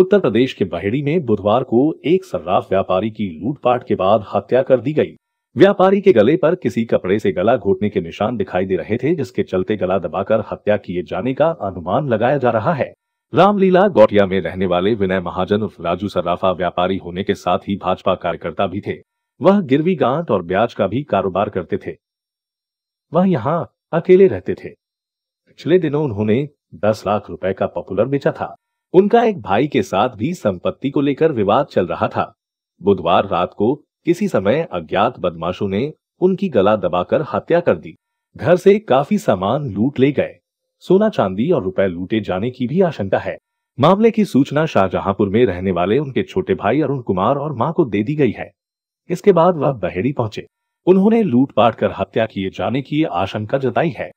उत्तर प्रदेश के बहेड़ी में बुधवार को एक सर्राफ व्यापारी की लूटपाट के बाद हत्या कर दी गई व्यापारी के गले पर किसी कपड़े से गला घोटने के निशान दिखाई दे रहे थे जिसके चलते गला दबाकर हत्या किए जाने का अनुमान लगाया जा रहा है रामलीला गौटिया में रहने वाले विनय महाजन उर्फ राजू सर्राफा व्यापारी होने के साथ ही भाजपा कार्यकर्ता भी थे वह गिरवी गांट और ब्याज का भी कारोबार करते थे वह यहाँ अकेले रहते थे पिछले दिनों उन्होंने दस लाख रुपए का पॉपुलर बेचा था उनका एक भाई के साथ भी संपत्ति को लेकर विवाद चल रहा था बुधवार रात को किसी समय अज्ञात बदमाशों ने उनकी गला दबाकर हत्या कर दी घर से काफी सामान लूट ले गए सोना चांदी और रुपए लूटे जाने की भी आशंका है मामले की सूचना शाहजहांपुर में रहने वाले उनके छोटे भाई अरुण कुमार और मां को दे दी गई है इसके बाद वह बहेड़ी पहुंचे उन्होंने लूटपाट कर हत्या किए जाने की आशंका जताई है